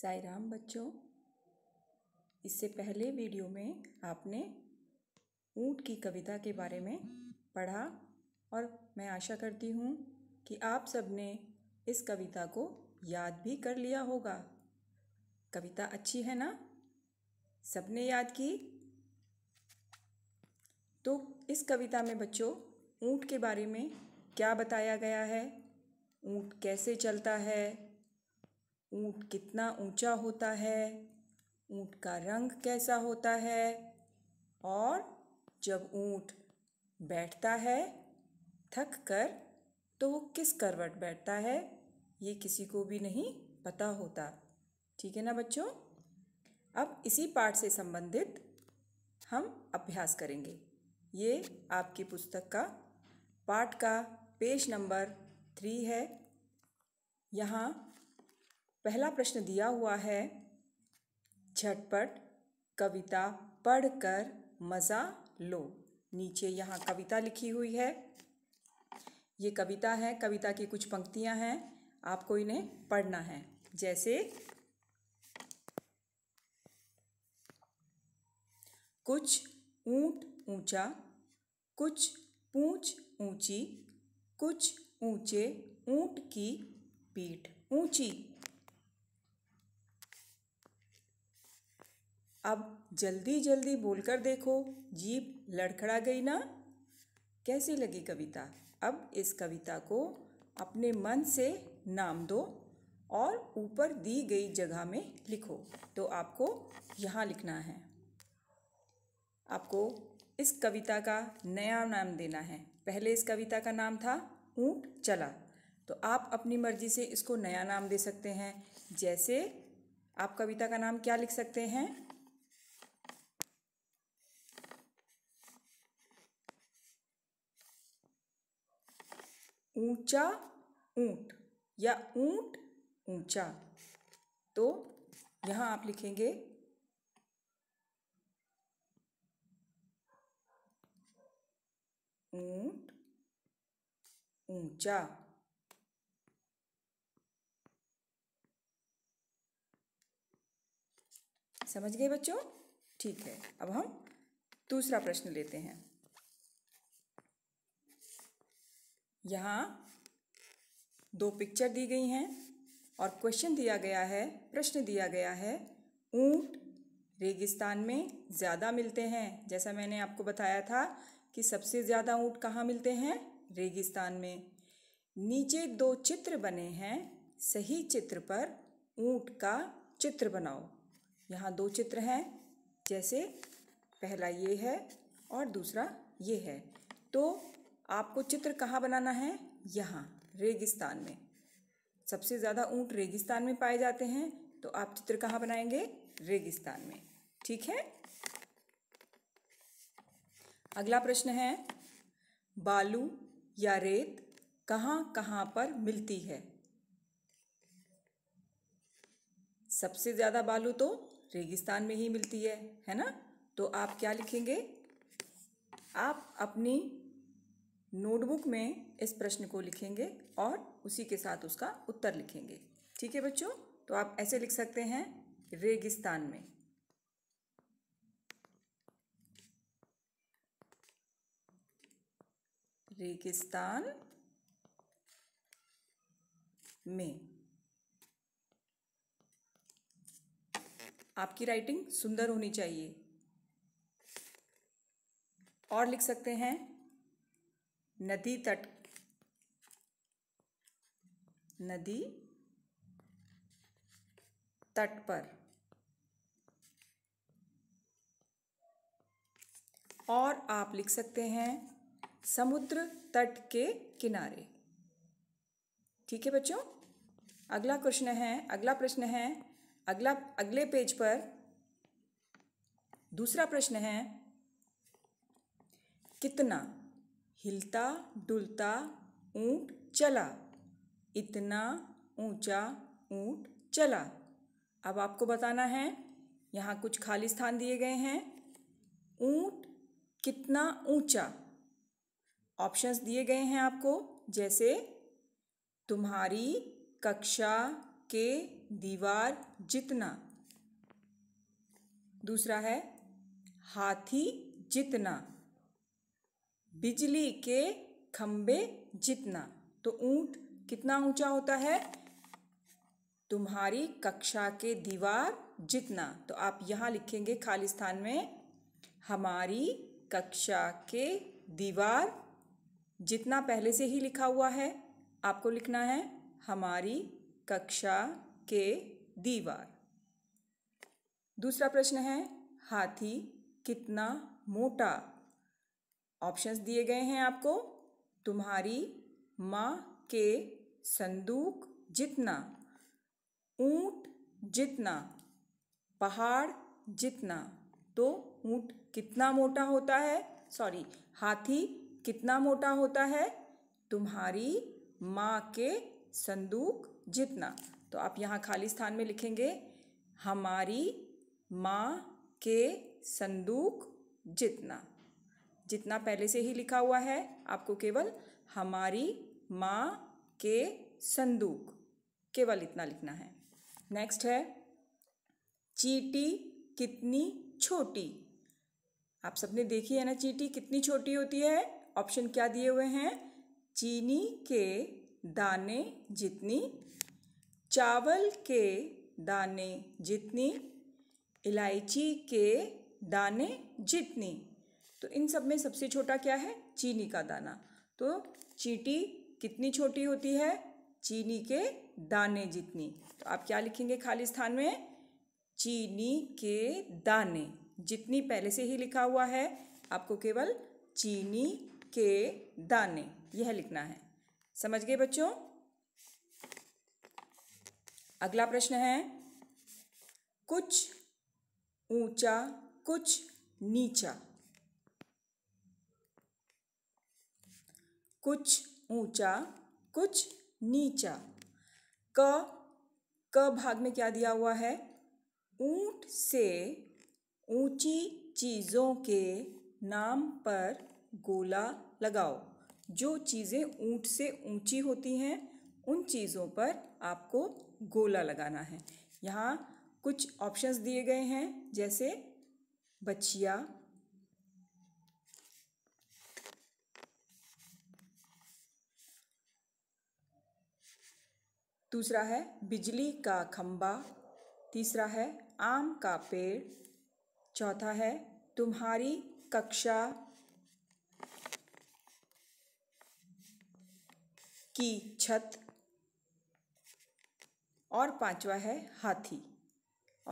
साई राम बच्चों इससे पहले वीडियो में आपने ऊँट की कविता के बारे में पढ़ा और मैं आशा करती हूँ कि आप सबने इस कविता को याद भी कर लिया होगा कविता अच्छी है ना सबने याद की तो इस कविता में बच्चों ऊँट के बारे में क्या बताया गया है ऊँट कैसे चलता है ऊँट कितना ऊंचा होता है ऊँट का रंग कैसा होता है और जब ऊँट बैठता है थक कर तो वो किस करवट बैठता है ये किसी को भी नहीं पता होता ठीक है ना बच्चों अब इसी पाठ से संबंधित हम अभ्यास करेंगे ये आपकी पुस्तक का पाठ का पेज नंबर थ्री है यहाँ पहला प्रश्न दिया हुआ है झटपट कविता पढ़कर मज़ा लो नीचे यहाँ कविता लिखी हुई है ये कविता है कविता की कुछ पंक्तियाँ हैं आपको इन्हें पढ़ना है जैसे कुछ ऊंट ऊंचा कुछ पूंछ ऊंची कुछ ऊंचे ऊंट की पीठ ऊंची अब जल्दी जल्दी बोलकर देखो जीप लड़खड़ा गई ना कैसी लगी कविता अब इस कविता को अपने मन से नाम दो और ऊपर दी गई जगह में लिखो तो आपको यहाँ लिखना है आपको इस कविता का नया नाम देना है पहले इस कविता का नाम था ऊँट चला तो आप अपनी मर्जी से इसको नया नाम दे सकते हैं जैसे आप कविता का नाम क्या लिख सकते हैं ऊंचा ऊंट या ऊंट ऊंचा तो यहां आप लिखेंगे ऊंट ऊंचा समझ गए बच्चों ठीक है अब हम दूसरा प्रश्न लेते हैं यहाँ दो पिक्चर दी गई हैं और क्वेश्चन दिया गया है प्रश्न दिया गया है ऊंट रेगिस्तान में ज़्यादा मिलते हैं जैसा मैंने आपको बताया था कि सबसे ज़्यादा ऊँट कहाँ मिलते हैं रेगिस्तान में नीचे दो चित्र बने हैं सही चित्र पर ऊँट का चित्र बनाओ यहाँ दो चित्र हैं जैसे पहला ये है और दूसरा ये है तो आपको चित्र कहाँ बनाना है यहाँ रेगिस्तान में सबसे ज़्यादा ऊँट रेगिस्तान में पाए जाते हैं तो आप चित्र कहाँ बनाएंगे रेगिस्तान में ठीक है अगला प्रश्न है बालू या रेत कहाँ कहाँ पर मिलती है सबसे ज़्यादा बालू तो रेगिस्तान में ही मिलती है है ना तो आप क्या लिखेंगे आप अपनी नोटबुक में इस प्रश्न को लिखेंगे और उसी के साथ उसका उत्तर लिखेंगे ठीक है बच्चों तो आप ऐसे लिख सकते हैं रेगिस्तान में रेगिस्तान में आपकी राइटिंग सुंदर होनी चाहिए और लिख सकते हैं नदी तट नदी तट पर और आप लिख सकते हैं समुद्र तट के किनारे ठीक है बच्चों अगला क्वेश्चन है अगला प्रश्न है अगला अगले पेज पर दूसरा प्रश्न है कितना हिलता डुलता ऊँट चला इतना ऊंचा ऊँट चला अब आपको बताना है यहाँ कुछ खाली स्थान दिए गए हैं ऊँट कितना ऊंचा ऑप्शंस दिए गए हैं आपको जैसे तुम्हारी कक्षा के दीवार जितना दूसरा है हाथी जितना बिजली के खंबे जितना तो ऊंट कितना ऊंचा होता है तुम्हारी कक्षा के दीवार जितना तो आप यहाँ लिखेंगे खाली स्थान में हमारी कक्षा के दीवार जितना पहले से ही लिखा हुआ है आपको लिखना है हमारी कक्षा के दीवार दूसरा प्रश्न है हाथी कितना मोटा ऑप्शंस दिए गए हैं आपको तुम्हारी माँ के संदूक जितना ऊंट जितना पहाड़ जितना तो ऊंट कितना मोटा होता है सॉरी हाथी कितना मोटा होता है तुम्हारी माँ के संदूक जितना तो आप यहाँ खाली स्थान में लिखेंगे हमारी माँ के संदूक जितना जितना पहले से ही लिखा हुआ है आपको केवल हमारी माँ के संदूक केवल इतना लिखना है नेक्स्ट है चीटी कितनी छोटी आप सबने देखी है ना चीटी कितनी छोटी होती है ऑप्शन क्या दिए हुए हैं चीनी के दाने जितनी चावल के दाने जितनी इलायची के दाने जितनी तो इन सब में सबसे छोटा क्या है चीनी का दाना तो चीटी कितनी छोटी होती है चीनी के दाने जितनी तो आप क्या लिखेंगे खाली स्थान में चीनी के दाने जितनी पहले से ही लिखा हुआ है आपको केवल चीनी के दाने यह लिखना है समझ गए बच्चों अगला प्रश्न है कुछ ऊंचा कुछ नीचा कुछ ऊंचा कुछ नीचा क क भाग में क्या दिया हुआ है ऊंट से ऊंची चीज़ों के नाम पर गोला लगाओ जो चीज़ें ऊंट से ऊंची होती हैं उन चीज़ों पर आपको गोला लगाना है यहाँ कुछ ऑप्शंस दिए गए हैं जैसे बछिया दूसरा है बिजली का खम्बा तीसरा है आम का पेड़ चौथा है तुम्हारी कक्षा की छत और पांचवा है हाथी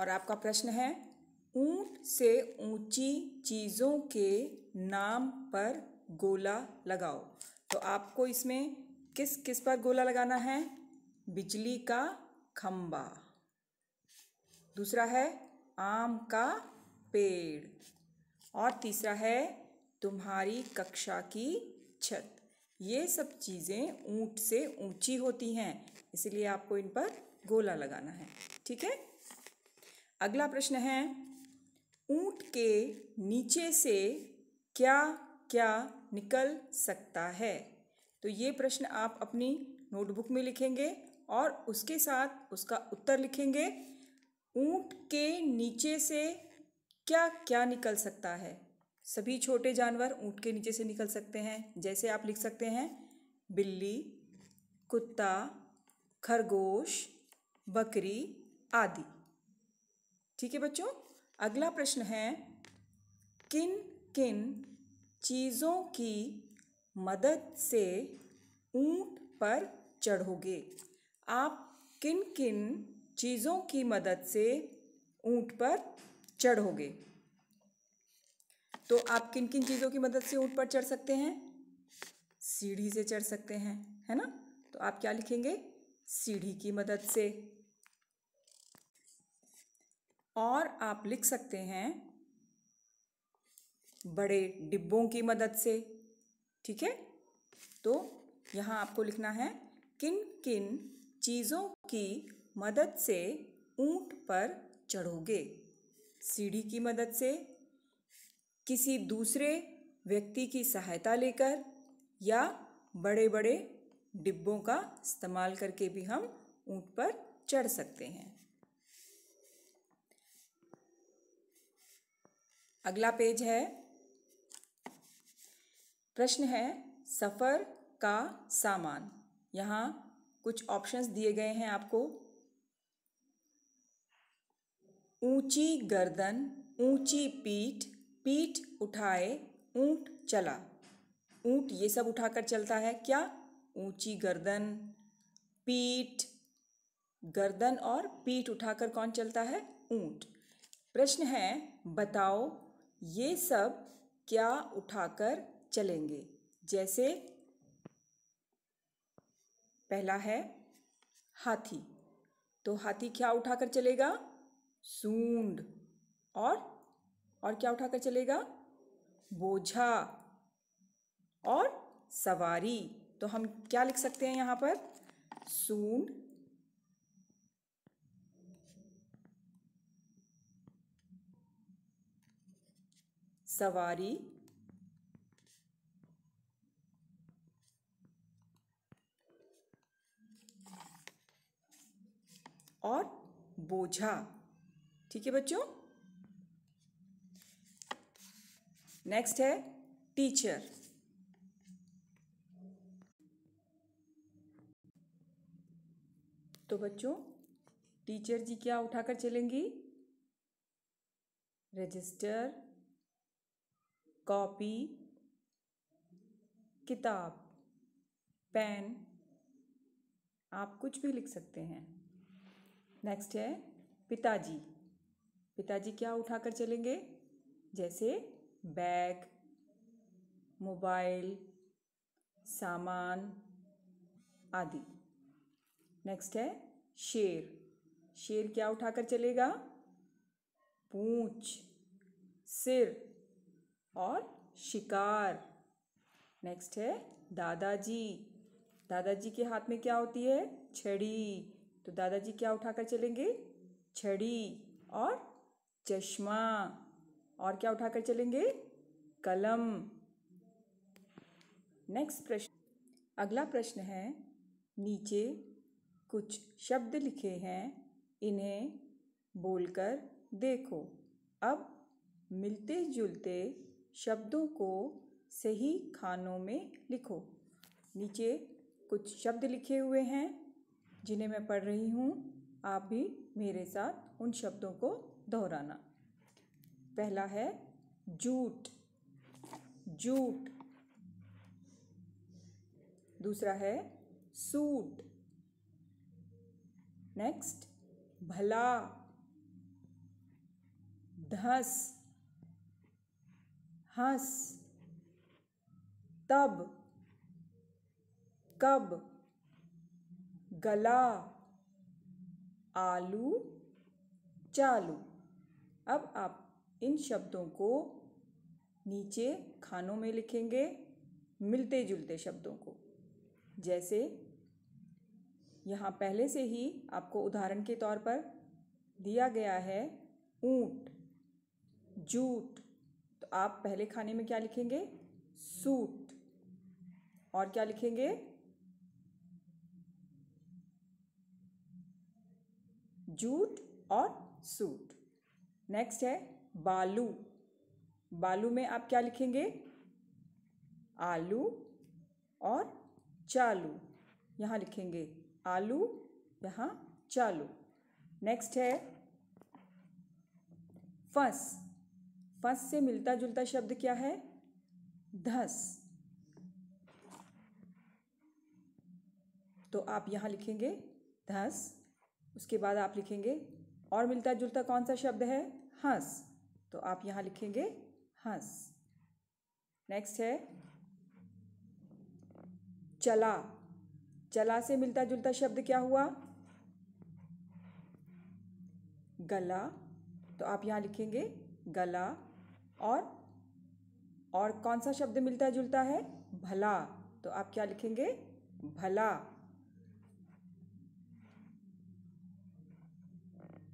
और आपका प्रश्न है ऊंट से ऊंची चीज़ों के नाम पर गोला लगाओ तो आपको इसमें किस किस पर गोला लगाना है बिजली का खम्बा दूसरा है आम का पेड़ और तीसरा है तुम्हारी कक्षा की छत ये सब चीज़ें ऊँट से ऊंची होती हैं इसलिए आपको इन पर गोला लगाना है ठीक है अगला प्रश्न है ऊँट के नीचे से क्या क्या निकल सकता है तो ये प्रश्न आप अपनी नोटबुक में लिखेंगे और उसके साथ उसका उत्तर लिखेंगे ऊंट के नीचे से क्या क्या निकल सकता है सभी छोटे जानवर ऊँट के नीचे से निकल सकते हैं जैसे आप लिख सकते हैं बिल्ली कुत्ता खरगोश बकरी आदि ठीक है बच्चों अगला प्रश्न है किन किन चीज़ों की मदद से ऊँट पर चढ़ोगे आप किन किन चीज़ों की मदद से ऊँट पर चढ़ोगे तो आप किन किन चीज़ों की मदद से ऊँट पर चढ़ सकते हैं सीढ़ी से चढ़ सकते हैं है ना तो आप क्या लिखेंगे सीढ़ी की मदद से और आप लिख सकते हैं बड़े डिब्बों की मदद से ठीक है तो यहाँ आपको लिखना है किन किन चीज़ों की मदद से ऊंट पर चढ़ोगे सीढ़ी की मदद से किसी दूसरे व्यक्ति की सहायता लेकर या बड़े बड़े डिब्बों का इस्तेमाल करके भी हम ऊंट पर चढ़ सकते हैं अगला पेज है प्रश्न है सफ़र का सामान यहाँ कुछ ऑप्शंस दिए गए हैं आपको ऊंची गर्दन ऊंची पीठ पीठ उठाए ऊंट चला ऊंट ये सब उठाकर चलता है क्या ऊंची गर्दन पीठ गर्दन और पीठ उठाकर कौन चलता है ऊंट प्रश्न है बताओ ये सब क्या उठाकर चलेंगे जैसे पहला है हाथी तो हाथी क्या उठाकर चलेगा सूंड और और क्या उठाकर चलेगा बोझा और सवारी तो हम क्या लिख सकते हैं यहाँ पर सूंड सवारी बोझा ठीक है बच्चों नेक्स्ट है टीचर तो बच्चों टीचर जी क्या उठाकर चलेंगी रजिस्टर कॉपी किताब पेन आप कुछ भी लिख सकते हैं नेक्स्ट है पिताजी पिताजी क्या उठाकर चलेंगे जैसे बैग मोबाइल सामान आदि नेक्स्ट है शेर शेर क्या उठाकर चलेगा पूंछ सिर और शिकार नेक्स्ट है दादाजी दादाजी के हाथ में क्या होती है छड़ी तो दादाजी क्या उठाकर चलेंगे छड़ी और चश्मा और क्या उठाकर चलेंगे कलम नेक्स्ट प्रश्न अगला प्रश्न है नीचे कुछ शब्द लिखे हैं इन्हें बोलकर देखो अब मिलते जुलते शब्दों को सही खानों में लिखो नीचे कुछ शब्द लिखे हुए हैं जिन्हें मैं पढ़ रही हूँ आप भी मेरे साथ उन शब्दों को दोहराना पहला है जूट जूट दूसरा है सूट नेक्स्ट भला धस हंस तब कब गला आलू चालू अब आप इन शब्दों को नीचे खानों में लिखेंगे मिलते जुलते शब्दों को जैसे यहाँ पहले से ही आपको उदाहरण के तौर पर दिया गया है ऊंट जूट तो आप पहले खाने में क्या लिखेंगे सूट और क्या लिखेंगे जूट और सूट नेक्स्ट है बालू बालू में आप क्या लिखेंगे आलू और चालू यहाँ लिखेंगे आलू यहाँ चालू नेक्स्ट है फंस फंस से मिलता जुलता शब्द क्या है धस तो आप यहाँ लिखेंगे धस उसके बाद आप लिखेंगे और मिलता जुलता कौन सा शब्द है हंस तो आप यहाँ लिखेंगे हंस नेक्स्ट है चला चला से मिलता जुलता शब्द क्या हुआ गला तो आप यहाँ लिखेंगे गला और और कौन सा शब्द मिलता जुलता है भला तो आप क्या लिखेंगे भला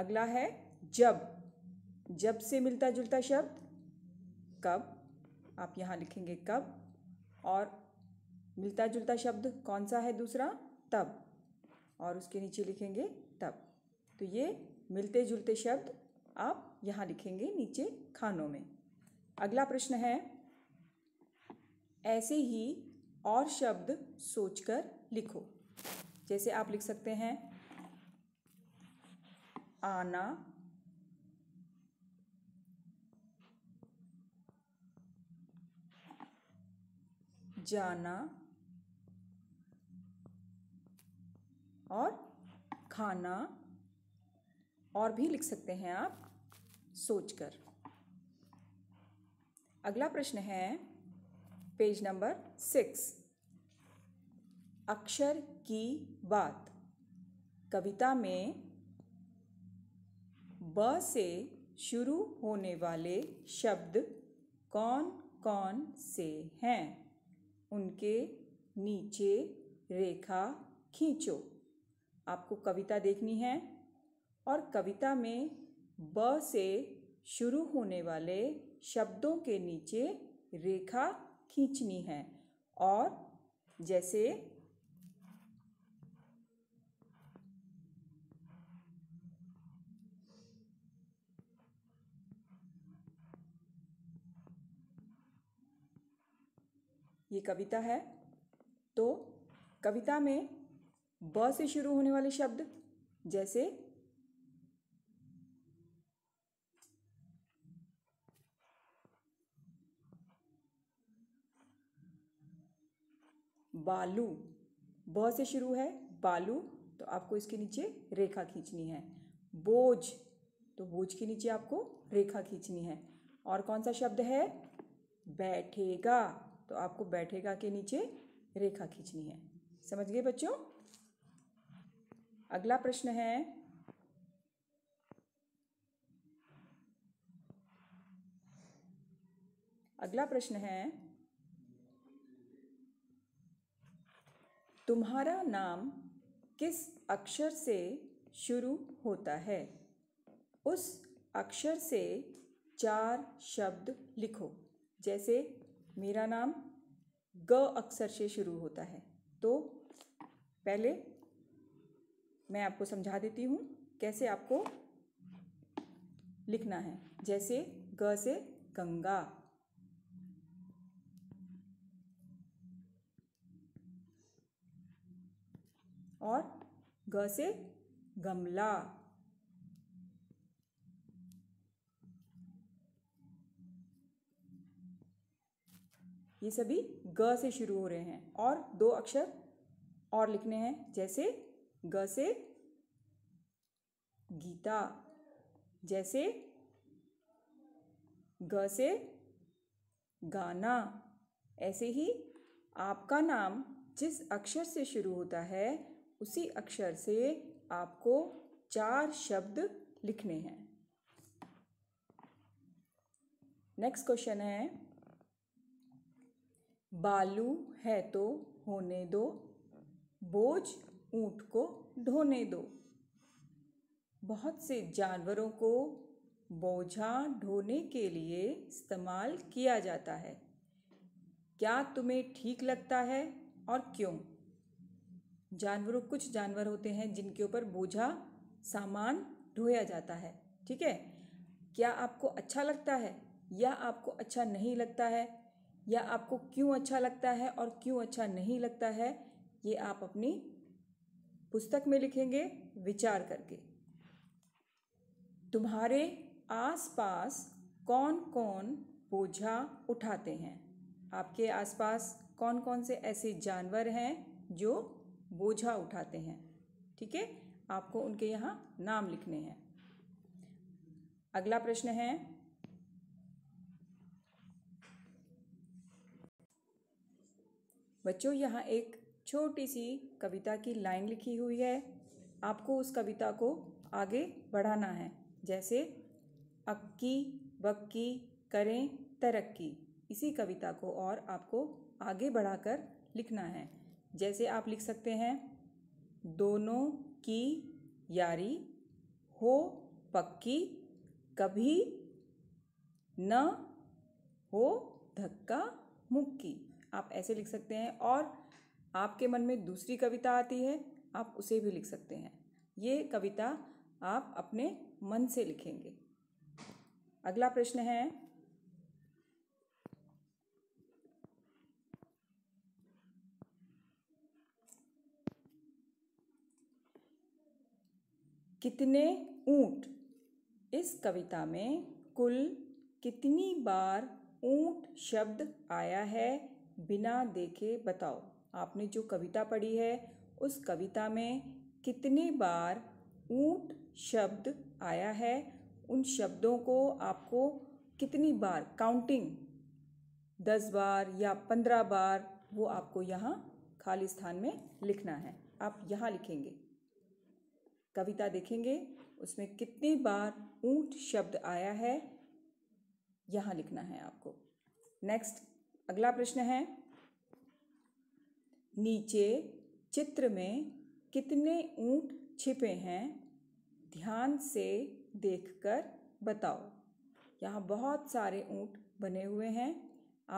अगला है जब जब से मिलता जुलता शब्द कब आप यहाँ लिखेंगे कब और मिलता जुलता शब्द कौन सा है दूसरा तब और उसके नीचे लिखेंगे तब तो ये मिलते जुलते शब्द आप यहाँ लिखेंगे नीचे खानों में अगला प्रश्न है ऐसे ही और शब्द सोचकर लिखो जैसे आप लिख सकते हैं आना जाना और खाना और भी लिख सकते हैं आप सोचकर अगला प्रश्न है पेज नंबर सिक्स अक्षर की बात कविता में ब से शुरू होने वाले शब्द कौन कौन से हैं उनके नीचे रेखा खींचो आपको कविता देखनी है और कविता में ब से शुरू होने वाले शब्दों के नीचे रेखा खींचनी है और जैसे ये कविता है तो कविता में ब से शुरू होने वाले शब्द जैसे बालू ब से शुरू है बालू तो आपको इसके नीचे रेखा खींचनी है बोझ तो बोझ के नीचे आपको रेखा खींचनी है और कौन सा शब्द है बैठेगा तो आपको बैठेगा के नीचे रेखा खींचनी है समझ गए बच्चों अगला प्रश्न है अगला प्रश्न है तुम्हारा नाम किस अक्षर से शुरू होता है उस अक्षर से चार शब्द लिखो जैसे मेरा नाम ग अक्षर से शुरू होता है तो पहले मैं आपको समझा देती हूँ कैसे आपको लिखना है जैसे ग से गंगा और ग से गमला ये सभी ग से शुरू हो रहे हैं और दो अक्षर और लिखने हैं जैसे ग से गीता जैसे ग से गाना ऐसे ही आपका नाम जिस अक्षर से शुरू होता है उसी अक्षर से आपको चार शब्द लिखने हैं नेक्स्ट क्वेश्चन है बालू है तो होने दो बोझ ऊँट को ढोने दो बहुत से जानवरों को बोझा ढोने के लिए इस्तेमाल किया जाता है क्या तुम्हें ठीक लगता है और क्यों जानवरों कुछ जानवर होते हैं जिनके ऊपर बोझा सामान ढोया जाता है ठीक है क्या आपको अच्छा लगता है या आपको अच्छा नहीं लगता है या आपको क्यों अच्छा लगता है और क्यों अच्छा नहीं लगता है ये आप अपनी पुस्तक में लिखेंगे विचार करके तुम्हारे आसपास कौन कौन बोझा उठाते हैं आपके आसपास कौन कौन से ऐसे जानवर हैं जो बोझा उठाते हैं ठीक है आपको उनके यहाँ नाम लिखने हैं अगला प्रश्न है बच्चों यहाँ एक छोटी सी कविता की लाइन लिखी हुई है आपको उस कविता को आगे बढ़ाना है जैसे अक्की बक्की करें तरक्की इसी कविता को और आपको आगे बढ़ाकर लिखना है जैसे आप लिख सकते हैं दोनों की यारी हो पक्की कभी न हो धक्का मुक्की आप ऐसे लिख सकते हैं और आपके मन में दूसरी कविता आती है आप उसे भी लिख सकते हैं ये कविता आप अपने मन से लिखेंगे अगला प्रश्न है कितने ऊंट इस कविता में कुल कितनी बार ऊंट शब्द आया है बिना देखे बताओ आपने जो कविता पढ़ी है उस कविता में कितनी बार ऊँट शब्द आया है उन शब्दों को आपको कितनी बार काउंटिंग दस बार या पंद्रह बार वो आपको यहाँ खाली स्थान में लिखना है आप यहाँ लिखेंगे कविता देखेंगे उसमें कितनी बार ऊँट शब्द आया है यहाँ लिखना है आपको नेक्स्ट अगला प्रश्न है नीचे चित्र में कितने ऊंट छिपे हैं ध्यान से देखकर बताओ यहाँ बहुत सारे ऊंट बने हुए हैं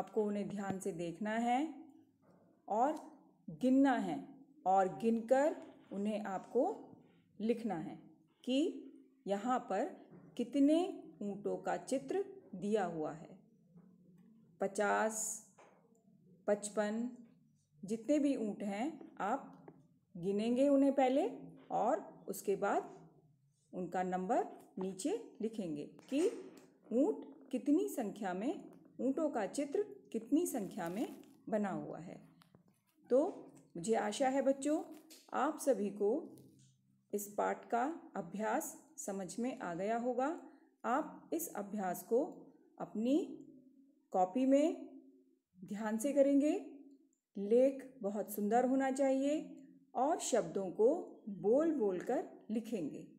आपको उन्हें ध्यान से देखना है और गिनना है और गिनकर उन्हें आपको लिखना है कि यहाँ पर कितने ऊँटों का चित्र दिया हुआ है पचास पचपन जितने भी ऊँट हैं आप गिनेंगे उन्हें पहले और उसके बाद उनका नंबर नीचे लिखेंगे कि ऊँट कितनी संख्या में ऊँटों का चित्र कितनी संख्या में बना हुआ है तो मुझे आशा है बच्चों आप सभी को इस पाठ का अभ्यास समझ में आ गया होगा आप इस अभ्यास को अपनी कॉपी में ध्यान से करेंगे लेख बहुत सुंदर होना चाहिए और शब्दों को बोल बोल कर लिखेंगे